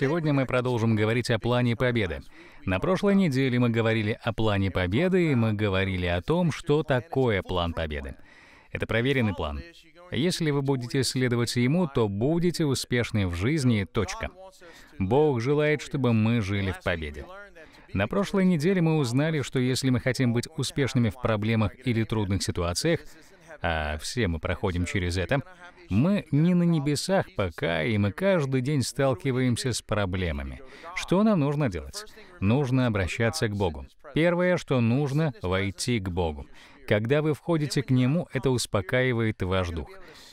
Сегодня мы продолжим говорить о плане победы. На прошлой неделе мы говорили о плане победы, и мы говорили о том, что такое план победы. Это проверенный план. Если вы будете следовать ему, то будете успешны в жизни, точка. Бог желает, чтобы мы жили в победе. На прошлой неделе мы узнали, что если мы хотим быть успешными в проблемах или трудных ситуациях, а все мы проходим через это, мы не на небесах пока, и мы каждый день сталкиваемся с проблемами. Что нам нужно делать? Нужно обращаться к Богу. Первое, что нужно, войти к Богу. Когда вы входите к Нему, это успокаивает ваш дух.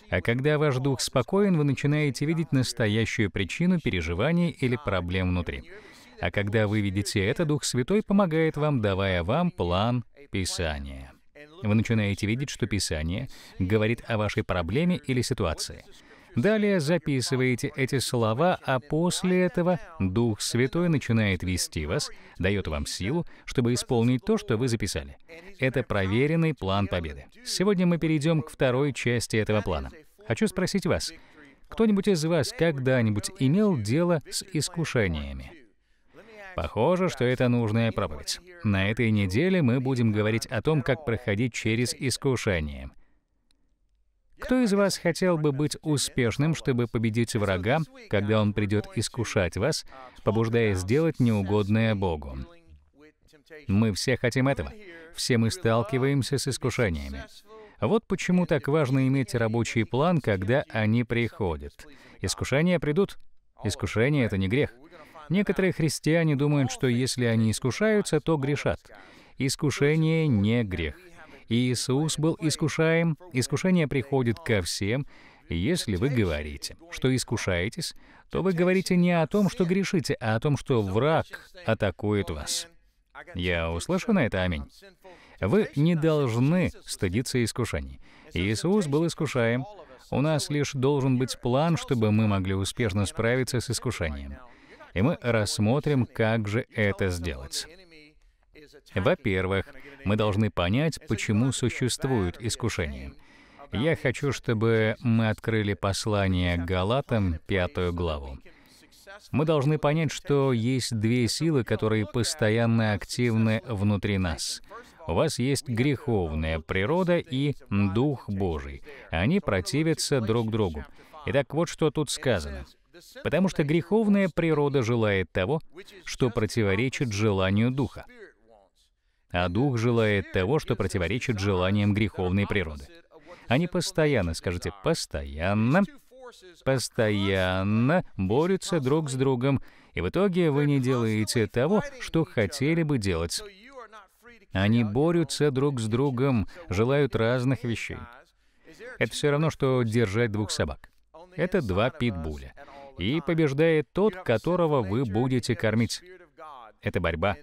А когда ваш дух спокоен, вы начинаете видеть настоящую причину переживаний или проблем внутри. А когда вы видите это, Дух Святой помогает вам, давая вам план Писания. Вы начинаете видеть, что Писание говорит о вашей проблеме или ситуации. Далее записываете эти слова, а после этого Дух Святой начинает вести вас, дает вам силу, чтобы исполнить то, что вы записали. Это проверенный план победы. Сегодня мы перейдем к второй части этого плана. Хочу спросить вас, кто-нибудь из вас когда-нибудь имел дело с искушениями? Похоже, что это нужная проповедь. На этой неделе мы будем говорить о том, как проходить через искушение. Кто из вас хотел бы быть успешным, чтобы победить врага, когда он придет искушать вас, побуждая сделать неугодное Богу? Мы все хотим этого. Все мы сталкиваемся с искушениями. Вот почему так важно иметь рабочий план, когда они приходят. Искушения придут. Искушение — это не грех. Некоторые христиане думают, что если они искушаются, то грешат. Искушение не грех. Иисус был искушаем, искушение приходит ко всем, если вы говорите, что искушаетесь, то вы говорите не о том, что грешите, а о том, что враг атакует вас. Я услышу на это аминь. Вы не должны стыдиться искушений. Иисус был искушаем. У нас лишь должен быть план, чтобы мы могли успешно справиться с искушением и мы рассмотрим, как же это сделать. Во-первых, мы должны понять, почему существуют искушения. Я хочу, чтобы мы открыли послание Галатам, пятую главу. Мы должны понять, что есть две силы, которые постоянно активны внутри нас. У вас есть греховная природа и Дух Божий. Они противятся друг другу. Итак, вот что тут сказано. Потому что греховная природа желает того, что противоречит желанию Духа. А Дух желает того, что противоречит желаниям греховной природы. Они постоянно, скажите, постоянно, постоянно борются друг с другом, и в итоге вы не делаете того, что хотели бы делать. Они борются друг с другом, желают разных вещей. Это все равно, что держать двух собак. Это два питбуля и побеждает тот, которого вы будете кормить. Это борьба.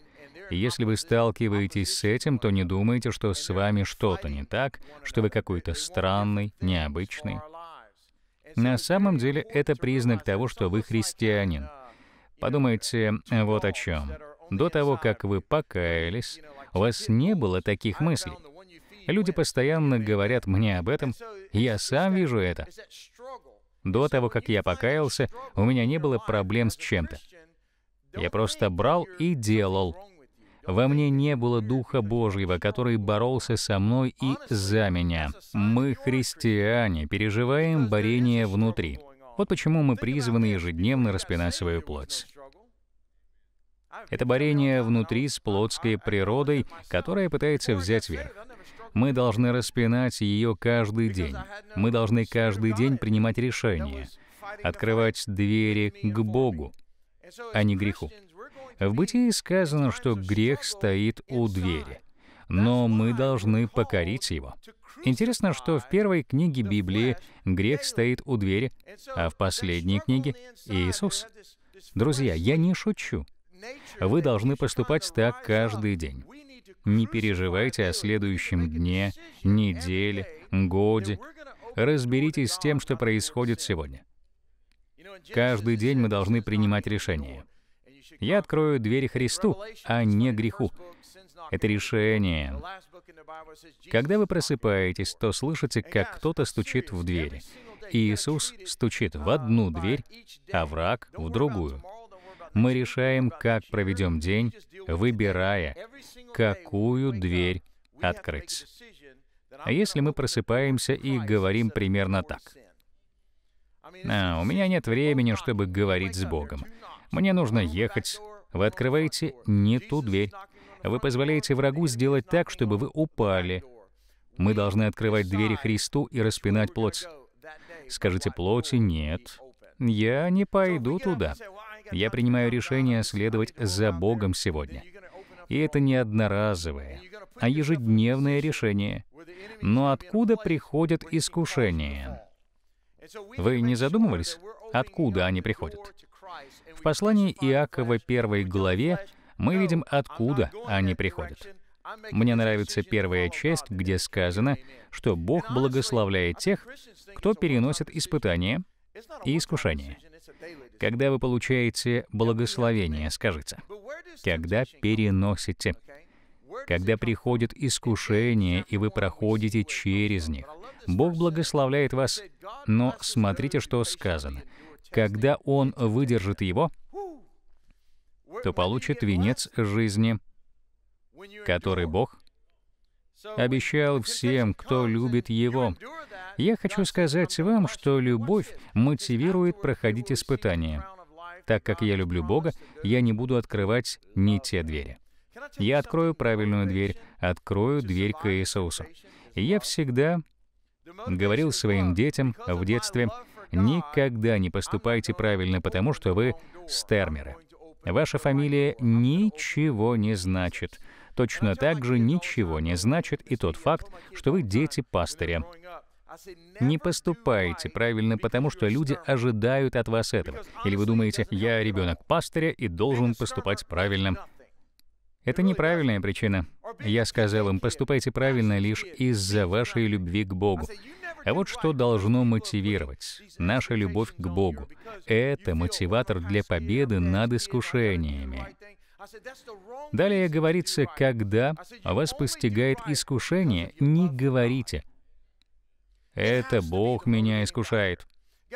И если вы сталкиваетесь с этим, то не думайте, что с вами что-то не так, что вы какой-то странный, необычный. На самом деле это признак того, что вы христианин. Подумайте вот о чем. До того, как вы покаялись, у вас не было таких мыслей. Люди постоянно говорят мне об этом, я сам вижу это. До того, как я покаялся, у меня не было проблем с чем-то. Я просто брал и делал. Во мне не было Духа Божьего, который боролся со мной и за меня. Мы, христиане, переживаем борение внутри. Вот почему мы призваны ежедневно распинать свою плоть. Это борение внутри с плотской природой, которая пытается взять верх. Мы должны распинать ее каждый день. Мы должны каждый день принимать решения, открывать двери к Богу, а не греху. В Бытии сказано, что грех стоит у двери, но мы должны покорить его. Интересно, что в первой книге Библии грех стоит у двери, а в последней книге — Иисус. Друзья, я не шучу. Вы должны поступать так каждый день. Не переживайте о следующем дне, неделе, годе. Разберитесь с тем, что происходит сегодня. Каждый день мы должны принимать решение. Я открою двери Христу, а не греху. Это решение. Когда вы просыпаетесь, то слышите, как кто-то стучит в двери. И Иисус стучит в одну дверь, а враг — в другую. Мы решаем, как проведем день, выбирая, какую дверь открыть. А если мы просыпаемся и говорим примерно так. А, у меня нет времени, чтобы говорить с Богом. Мне нужно ехать. Вы открываете не ту дверь. Вы позволяете врагу сделать так, чтобы вы упали. Мы должны открывать двери Христу и распинать плоть. Скажите плоти «нет» я не пойду туда. Я принимаю решение следовать за Богом сегодня. И это не одноразовое, а ежедневное решение. Но откуда приходят искушения? Вы не задумывались, откуда они приходят? В послании Иакова 1 главе мы видим, откуда они приходят. Мне нравится первая часть, где сказано, что Бог благословляет тех, кто переносит испытания, и искушение. Когда вы получаете благословение, скажите. Когда переносите. Когда приходит искушение, и вы проходите через них. Бог благословляет вас, но смотрите, что сказано. Когда Он выдержит его, то получит венец жизни, который Бог обещал всем, кто любит Его. Я хочу сказать вам, что любовь мотивирует проходить испытания. Так как я люблю Бога, я не буду открывать ни те двери. Я открою правильную дверь, открою дверь к Иисусу. я всегда говорил своим детям в детстве, никогда не поступайте правильно, потому что вы стермеры. Ваша фамилия ничего не значит. Точно так же ничего не значит и тот факт, что вы дети пастыря. Не поступайте правильно, потому что люди ожидают от вас этого. Или вы думаете, я ребенок пастыря и должен поступать правильно. Это неправильная причина. Я сказал им, поступайте правильно лишь из-за вашей любви к Богу. А вот что должно мотивировать наша любовь к Богу. Это мотиватор для победы над искушениями. Далее говорится, когда вас постигает искушение, не говорите, это Бог меня искушает.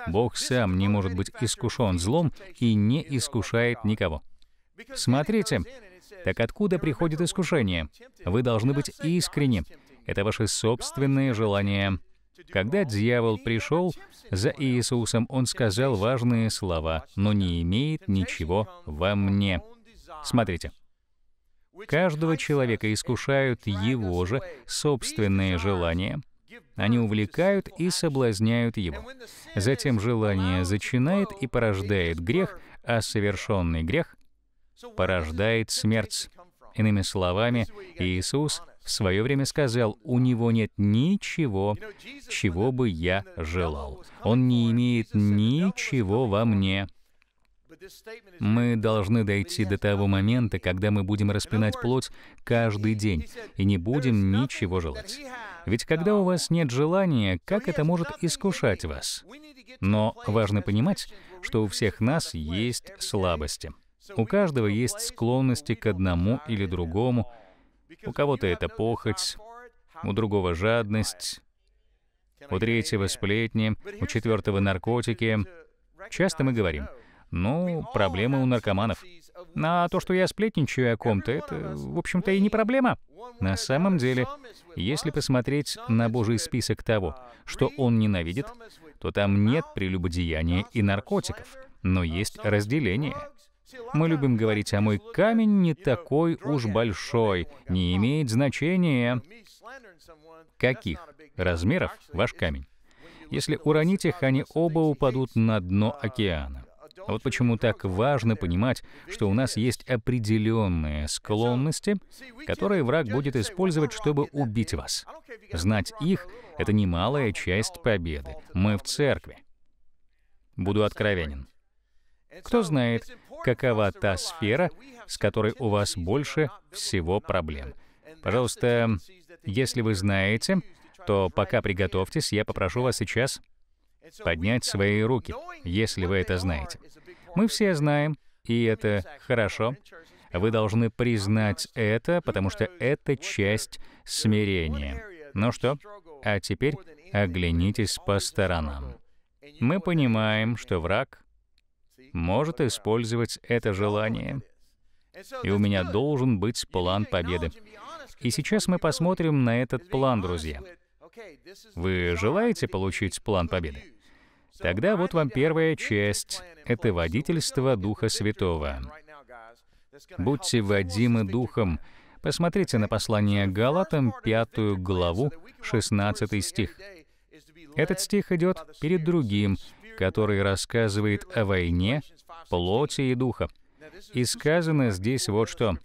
Бог сам не может быть искушен злом и не искушает никого. Смотрите, так откуда приходит искушение? Вы должны быть искренни. Это ваши собственные желания. Когда дьявол пришел за Иисусом, он сказал важные слова, но не имеет ничего во мне. Смотрите. Каждого человека искушают его же собственные желания, они увлекают и соблазняют его. Затем желание зачинает и порождает грех, а совершенный грех порождает смерть. Иными словами, Иисус в свое время сказал, «У него нет ничего, чего бы я желал. Он не имеет ничего во мне». Мы должны дойти до того момента, когда мы будем распинать плоть каждый день и не будем ничего желать. Ведь когда у вас нет желания, как это может искушать вас? Но важно понимать, что у всех нас есть слабости. У каждого есть склонности к одному или другому. У кого-то это похоть, у другого жадность, у третьего сплетни, у четвертого наркотики. Часто мы говорим, ну, проблемы у наркоманов — а то, что я сплетничаю о ком-то, это, в общем-то, и не проблема. На самом деле, если посмотреть на Божий список того, что он ненавидит, то там нет прелюбодеяния и наркотиков, но есть разделение. Мы любим говорить, а мой камень не такой уж большой, не имеет значения. Каких размеров ваш камень? Если уронить их, они оба упадут на дно океана. А вот почему так важно понимать, что у нас есть определенные склонности, которые враг будет использовать, чтобы убить вас. Знать их — это немалая часть победы. Мы в церкви. Буду откровенен. Кто знает, какова та сфера, с которой у вас больше всего проблем. Пожалуйста, если вы знаете, то пока приготовьтесь, я попрошу вас сейчас поднять свои руки, если вы это знаете. Мы все знаем, и это хорошо. Вы должны признать это, потому что это часть смирения. Ну что, а теперь оглянитесь по сторонам. Мы понимаем, что враг может использовать это желание, и у меня должен быть план победы. И сейчас мы посмотрим на этот план, друзья. Вы желаете получить план победы? Тогда вот вам первая часть. Это водительство Духа Святого. Будьте водимы Духом. Посмотрите на послание Галатам, 5 главу, 16 стих. Этот стих идет перед другим, который рассказывает о войне, плоти и духа. И сказано здесь вот что.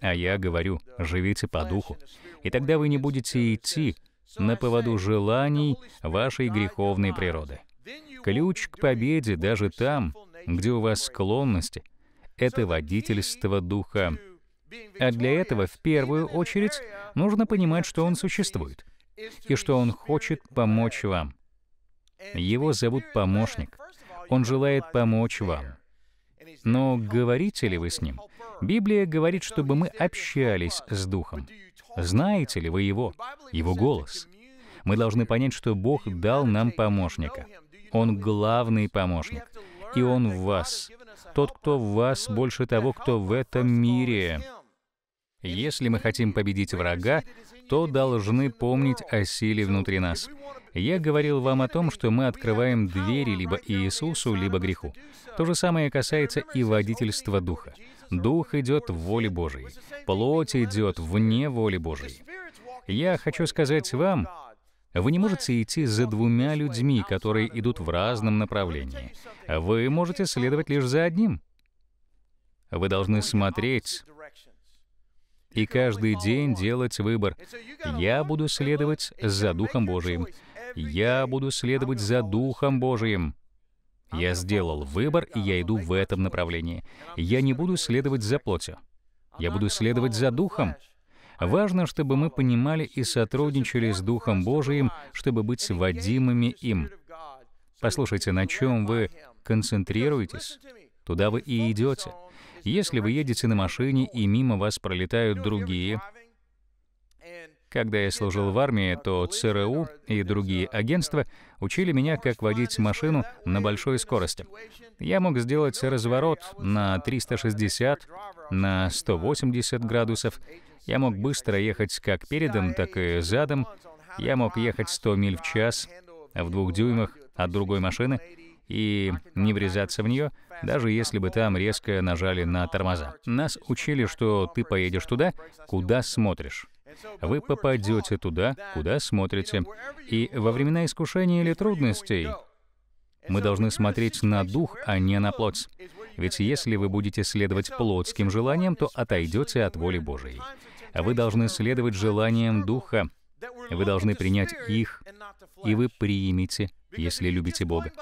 «А я говорю, живите по духу, и тогда вы не будете идти на поводу желаний вашей греховной природы». Ключ к победе даже там, где у вас склонности, это водительство духа. А для этого в первую очередь нужно понимать, что он существует и что он хочет помочь вам. Его зовут помощник. Он желает помочь вам. Но говорите ли вы с ним? Библия говорит, чтобы мы общались с Духом. Знаете ли вы его, его голос? Мы должны понять, что Бог дал нам помощника. Он главный помощник, и Он в вас. Тот, кто в вас, больше того, кто в этом мире. Если мы хотим победить врага, то должны помнить о силе внутри нас. Я говорил вам о том, что мы открываем двери либо Иисусу, либо греху. То же самое касается и водительства Духа. Дух идет в воле Божией. Плоть идет вне воли Божией. Я хочу сказать вам, вы не можете идти за двумя людьми, которые идут в разном направлении. Вы можете следовать лишь за одним. Вы должны смотреть и каждый день делать выбор. Я буду следовать за Духом Божиим. Я буду следовать за Духом Божиим. Я сделал выбор, и я иду в этом направлении. Я не буду следовать за плотью. Я буду следовать за Духом. Важно, чтобы мы понимали и сотрудничали с Духом Божиим, чтобы быть водимыми им. Послушайте, на чем вы концентрируетесь, туда вы и идете. Если вы едете на машине, и мимо вас пролетают другие, когда я служил в армии, то ЦРУ и другие агентства учили меня, как водить машину на большой скорости. Я мог сделать разворот на 360, на 180 градусов. Я мог быстро ехать как передом, так и задом. Я мог ехать 100 миль в час в двух дюймах от другой машины и не врезаться в нее, даже если бы там резко нажали на тормоза. Нас учили, что ты поедешь туда, куда смотришь вы попадете туда, куда смотрите. И во времена искушений или трудностей мы должны смотреть на дух, а не на плоть. Ведь если вы будете следовать плотским желаниям, то отойдете от воли Божией. Вы должны следовать желаниям духа. Вы должны принять их, и вы примете, если любите Бога.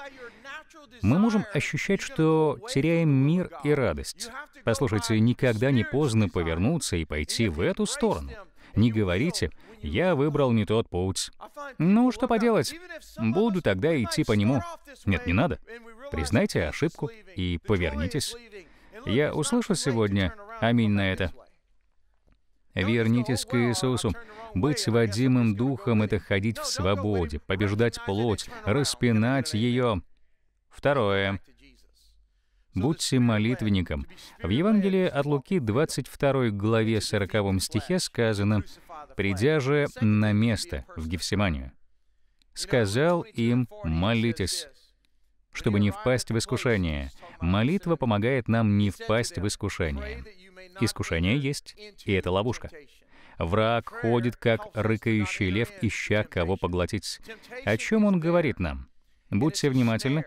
Мы можем ощущать, что теряем мир и радость. Послушайте, никогда не поздно повернуться и пойти в эту сторону. Не говорите, я выбрал не тот путь. Ну, что поделать, буду тогда идти по нему. Нет, не надо. Признайте ошибку и повернитесь. Я услышал сегодня «Аминь» на это. Вернитесь к Иисусу. Быть водимым духом — это ходить в свободе, побеждать плоть, распинать ее. Второе будьте молитвенником. В Евангелии от Луки 22 главе 40 стихе сказано, «Придя же на место в Гефсиманию, сказал им, молитесь, чтобы не впасть в искушение. Молитва помогает нам не впасть в искушение. Искушение есть, и это ловушка. Враг ходит, как рыкающий лев, ища кого поглотить. О чем он говорит нам? Будьте внимательны,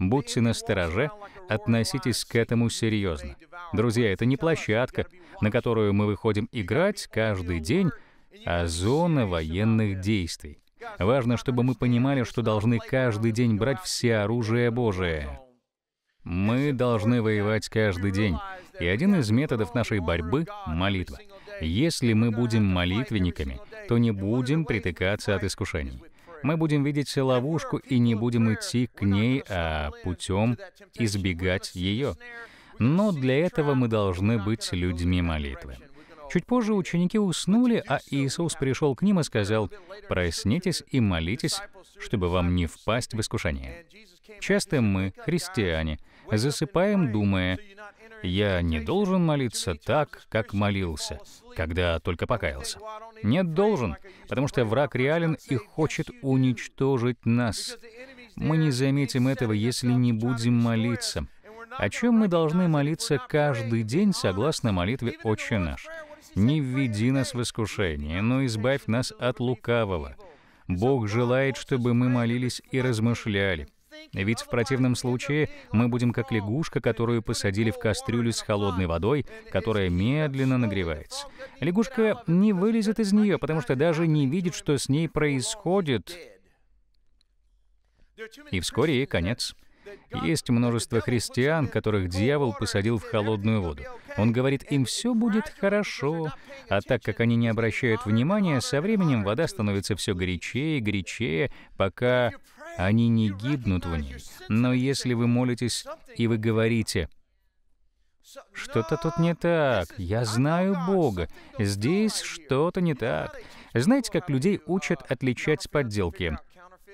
Будьте настороже, относитесь к этому серьезно. Друзья, это не площадка, на которую мы выходим играть каждый день, а зона военных действий. Важно, чтобы мы понимали, что должны каждый день брать все оружие Божие. Мы должны воевать каждый день. И один из методов нашей борьбы — молитва. Если мы будем молитвенниками, то не будем притыкаться от искушений мы будем видеть ловушку и не будем идти к ней, а путем избегать ее. Но для этого мы должны быть людьми молитвы. Чуть позже ученики уснули, а Иисус пришел к ним и сказал, «Проснитесь и молитесь, чтобы вам не впасть в искушение». Часто мы, христиане, засыпаем, думая, «Я не должен молиться так, как молился, когда только покаялся». Нет, должен, потому что враг реален и хочет уничтожить нас. Мы не заметим этого, если не будем молиться. О чем мы должны молиться каждый день согласно молитве «Отче наш». «Не введи нас в искушение, но избавь нас от лукавого». Бог желает, чтобы мы молились и размышляли, ведь в противном случае мы будем как лягушка, которую посадили в кастрюлю с холодной водой, которая медленно нагревается. Лягушка не вылезет из нее, потому что даже не видит, что с ней происходит. И вскоре ей конец. Есть множество христиан, которых дьявол посадил в холодную воду. Он говорит, им все будет хорошо. А так как они не обращают внимания, со временем вода становится все горячее и горячее, пока они не гибнут в ней. Но если вы молитесь и вы говорите, что-то тут не так, я знаю Бога, здесь что-то не так. Знаете, как людей учат отличать подделки?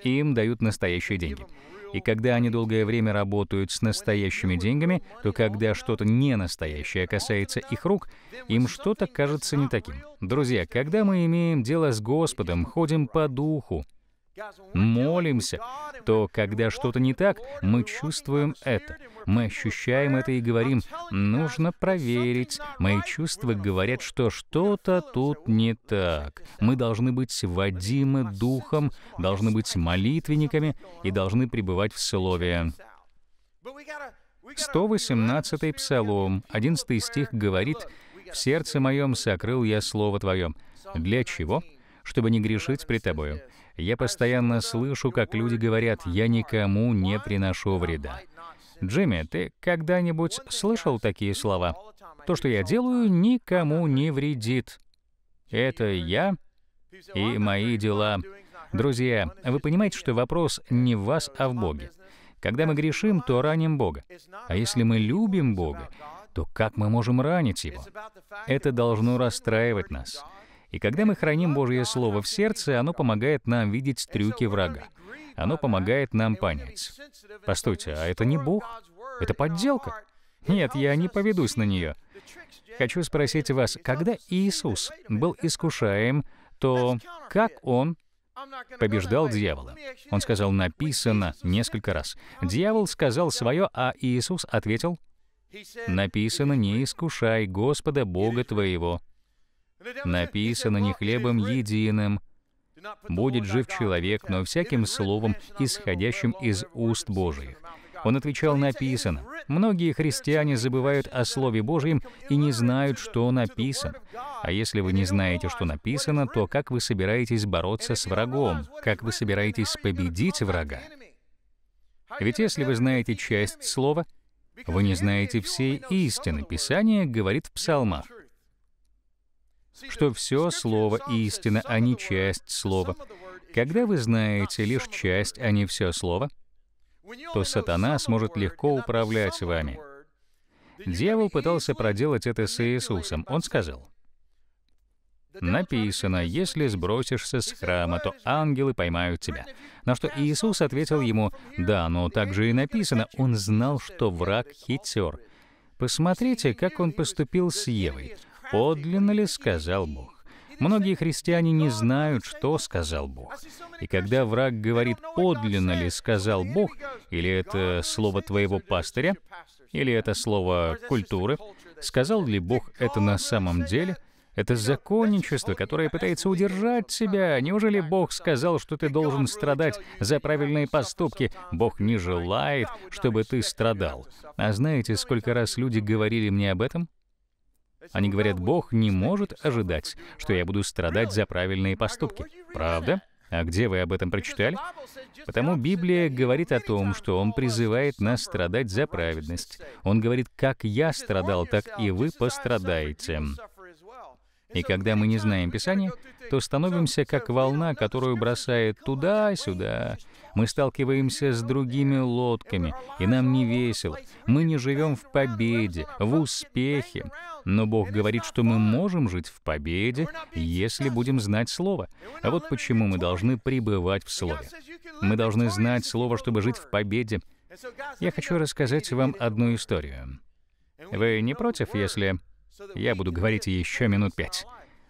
Им дают настоящие деньги. И когда они долгое время работают с настоящими деньгами, то когда что-то не настоящее касается их рук, им что-то кажется не таким. Друзья, когда мы имеем дело с Господом, ходим по духу, молимся, то когда что-то не так, мы чувствуем это. Мы ощущаем это и говорим, нужно проверить. Мои чувства говорят, что что-то тут не так. Мы должны быть водимы духом, должны быть молитвенниками и должны пребывать в слове. 118-й Псалом, 11 стих говорит, «В сердце моем сокрыл я Слово Твое». Для чего? Чтобы не грешить при Тобою. Я постоянно слышу, как люди говорят, я никому не приношу вреда. Джимми, ты когда-нибудь слышал такие слова? То, что я делаю, никому не вредит. Это я и мои дела. Друзья, вы понимаете, что вопрос не в вас, а в Боге. Когда мы грешим, то раним Бога. А если мы любим Бога, то как мы можем ранить Его? Это должно расстраивать нас. И когда мы храним Божье Слово в сердце, оно помогает нам видеть трюки врага. Оно помогает нам понять. Постойте, а это не Бог? Это подделка? Нет, я не поведусь на нее. Хочу спросить вас, когда Иисус был искушаем, то как Он побеждал дьявола. Он сказал «написано» несколько раз. Дьявол сказал свое, а Иисус ответил «написано, не искушай Господа Бога твоего» написано не хлебом единым, будет жив человек, но всяким словом, исходящим из уст Божиих. Он отвечал, написано. Многие христиане забывают о Слове Божьем и не знают, что написано. А если вы не знаете, что написано, то как вы собираетесь бороться с врагом? Как вы собираетесь победить врага? Ведь если вы знаете часть Слова, вы не знаете всей истины. Писание говорит в псалмах что все Слово истина, а не часть Слова. Когда вы знаете лишь часть, а не все Слово, то сатана сможет легко управлять вами. Дьявол пытался проделать это с Иисусом. Он сказал, «Написано, если сбросишься с храма, то ангелы поймают тебя». На что Иисус ответил ему, «Да, но также и написано, он знал, что враг хитер». Посмотрите, как он поступил с Евой подлинно ли сказал Бог. Многие христиане не знают, что сказал Бог. И когда враг говорит, подлинно ли сказал Бог, или это слово твоего пастыря, или это слово культуры, сказал ли Бог это на самом деле, это законничество, которое пытается удержать тебя. Неужели Бог сказал, что ты должен страдать за правильные поступки? Бог не желает, чтобы ты страдал. А знаете, сколько раз люди говорили мне об этом? Они говорят, Бог не может ожидать, что я буду страдать за правильные поступки. Правда? А где вы об этом прочитали? Потому Библия говорит о том, что Он призывает нас страдать за праведность. Он говорит, как я страдал, так и вы пострадаете. И когда мы не знаем Писания, то становимся как волна, которую бросает туда-сюда. Мы сталкиваемся с другими лодками, и нам не весело. Мы не живем в победе, в успехе. Но Бог говорит, что мы можем жить в победе, если будем знать Слово. А вот почему мы должны пребывать в Слове. Мы должны знать Слово, чтобы жить в победе. Я хочу рассказать вам одну историю. Вы не против, если я буду говорить еще минут пять.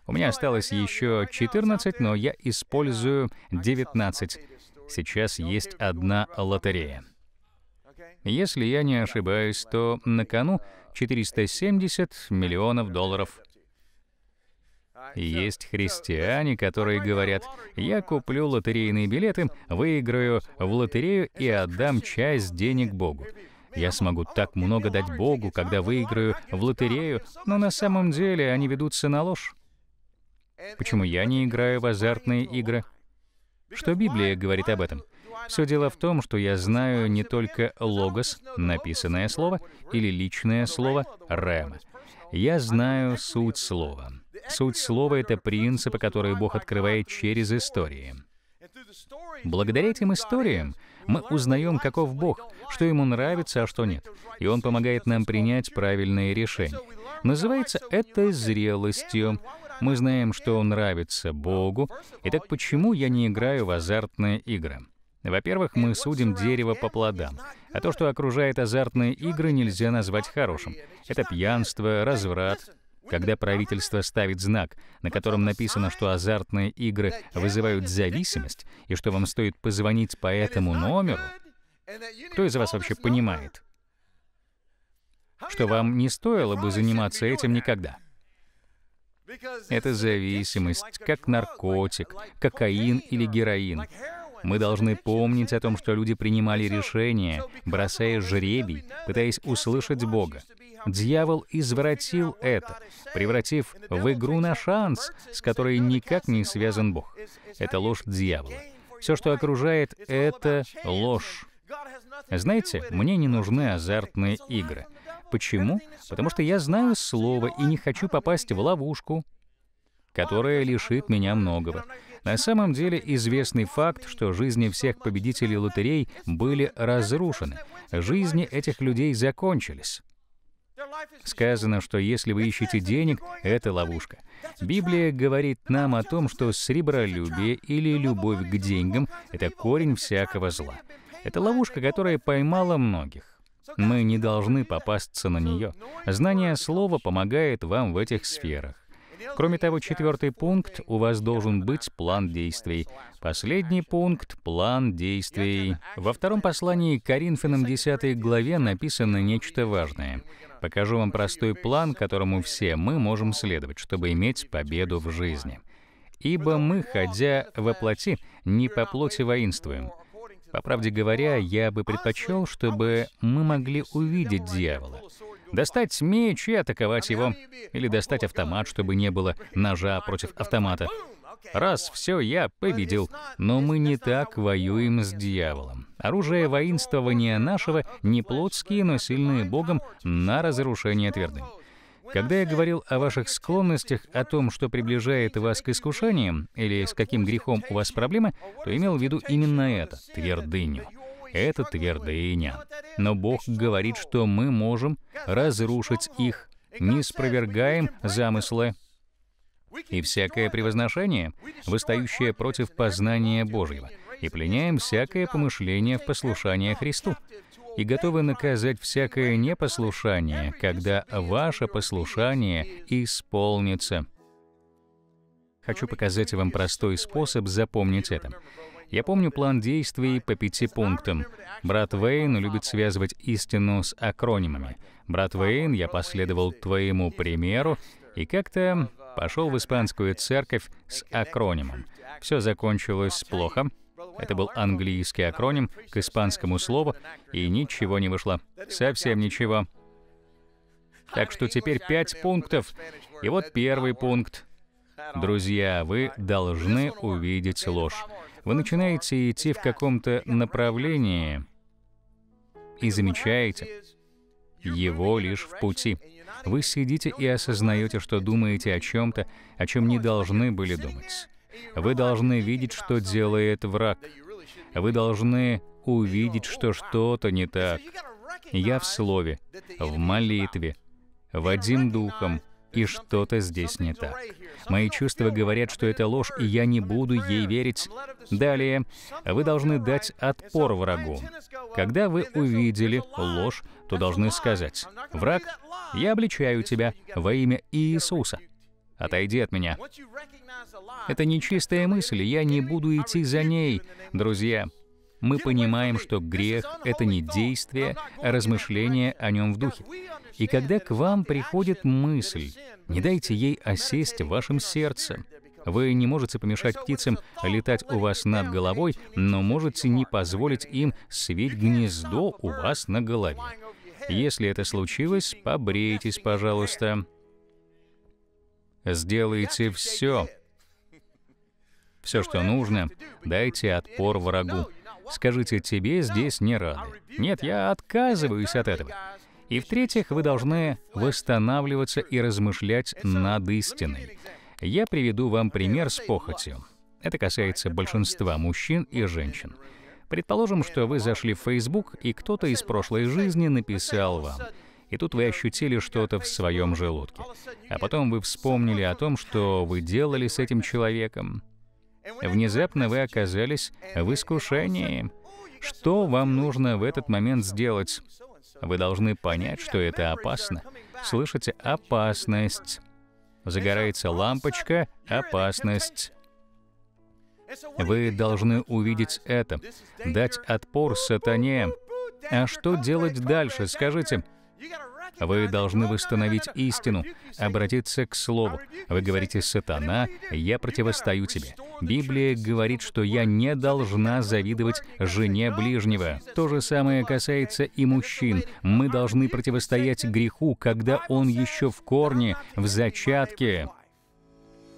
У меня осталось еще 14, но я использую 19. Сейчас есть одна лотерея. Если я не ошибаюсь, то на кону 470 миллионов долларов. Есть христиане, которые говорят, я куплю лотерейные билеты, выиграю в лотерею и отдам часть денег Богу. Я смогу так много дать Богу, когда выиграю в лотерею, но на самом деле они ведутся на ложь. Почему я не играю в азартные игры? Что Библия говорит об этом? Все дело в том, что я знаю не только логос, написанное слово, или личное слово рема. Я знаю суть слова. Суть слова — это принципы, которые Бог открывает через истории. Благодаря этим историям мы узнаем, каков Бог, что Ему нравится, а что нет. И Он помогает нам принять правильные решения. Называется это зрелостью. Мы знаем, что нравится Богу. Итак, почему я не играю в азартные игры? Во-первых, мы судим дерево по плодам. А то, что окружает азартные игры, нельзя назвать хорошим. Это пьянство, разврат, когда правительство ставит знак, на котором написано, что азартные игры вызывают зависимость, и что вам стоит позвонить по этому номеру, кто из вас вообще понимает, что вам не стоило бы заниматься этим никогда? Это зависимость, как наркотик, кокаин или героин. Мы должны помнить о том, что люди принимали решения, бросая жребий, пытаясь услышать Бога. Дьявол извратил это, превратив в игру на шанс, с которой никак не связан Бог. Это ложь дьявола. Все, что окружает, это ложь. Знаете, мне не нужны азартные игры. Почему? Потому что я знаю слово и не хочу попасть в ловушку, которое лишит меня многого. На самом деле известный факт, что жизни всех победителей лотерей были разрушены. Жизни этих людей закончились. Сказано, что если вы ищете денег, это ловушка. Библия говорит нам о том, что сребролюбие или любовь к деньгам — это корень всякого зла. Это ловушка, которая поймала многих. Мы не должны попасться на нее. Знание слова помогает вам в этих сферах. Кроме того, четвертый пункт — у вас должен быть план действий. Последний пункт — план действий. Во втором послании Коринфянам 10 главе написано нечто важное. Покажу вам простой план, которому все мы можем следовать, чтобы иметь победу в жизни. «Ибо мы, ходя во плоти, не по плоти воинствуем». По правде говоря, я бы предпочел, чтобы мы могли увидеть дьявола достать меч и атаковать его, или достать автомат, чтобы не было ножа против автомата. Раз, все, я победил. Но мы не так воюем с дьяволом. Оружие воинствования нашего не плотские, но сильные Богом на разрушение твердынь. Когда я говорил о ваших склонностях, о том, что приближает вас к искушениям, или с каким грехом у вас проблемы, то имел в виду именно это — твердыню это твердыня. Но Бог говорит, что мы можем разрушить их, не спровергаем замыслы и всякое превозношение, выстающее против познания Божьего, и пленяем всякое помышление в послушание Христу, и готовы наказать всякое непослушание, когда ваше послушание исполнится. Хочу показать вам простой способ запомнить это. Я помню план действий по пяти пунктам. Брат Вейн любит связывать истину с акронимами. Брат Вейн, я последовал твоему примеру и как-то пошел в испанскую церковь с акронимом. Все закончилось плохо. Это был английский акроним к испанскому слову, и ничего не вышло. Совсем ничего. Так что теперь пять пунктов. И вот первый пункт. Друзья, вы должны увидеть ложь. Вы начинаете идти в каком-то направлении и замечаете его лишь в пути. Вы сидите и осознаете, что думаете о чем-то, о чем не должны были думать. Вы должны видеть, что делает враг. Вы должны увидеть, что что-то не так. Я в слове, в молитве, в один духом, и что-то здесь не так. Мои чувства говорят, что это ложь, и я не буду ей верить. Далее, вы должны дать отпор врагу. Когда вы увидели ложь, то должны сказать, «Враг, я обличаю тебя во имя Иисуса». Отойди от меня. Это нечистая мысль, я не буду идти за ней. Друзья, мы понимаем, что грех — это не действие, а размышление о нем в духе. И когда к вам приходит мысль, не дайте ей осесть в вашем сердце. Вы не можете помешать птицам летать у вас над головой, но можете не позволить им свить гнездо у вас на голове. Если это случилось, побрейтесь, пожалуйста. Сделайте все. Все, что нужно, дайте отпор врагу. Скажите, тебе здесь не рады. Нет, я отказываюсь от этого. И в-третьих, вы должны восстанавливаться и размышлять над истиной. Я приведу вам пример с похотью. Это касается большинства мужчин и женщин. Предположим, что вы зашли в Facebook, и кто-то из прошлой жизни написал вам. И тут вы ощутили что-то в своем желудке. А потом вы вспомнили о том, что вы делали с этим человеком. Внезапно вы оказались в искушении. Что вам нужно в этот момент сделать? Вы должны понять, что это опасно. Слышите? Опасность. Загорается лампочка. Опасность. Вы должны увидеть это, дать отпор сатане. А что делать дальше, скажите? Вы должны восстановить истину, обратиться к Слову. Вы говорите, «Сатана, я противостою тебе». Библия говорит, что я не должна завидовать жене ближнего. То же самое касается и мужчин. Мы должны противостоять греху, когда он еще в корне, в зачатке.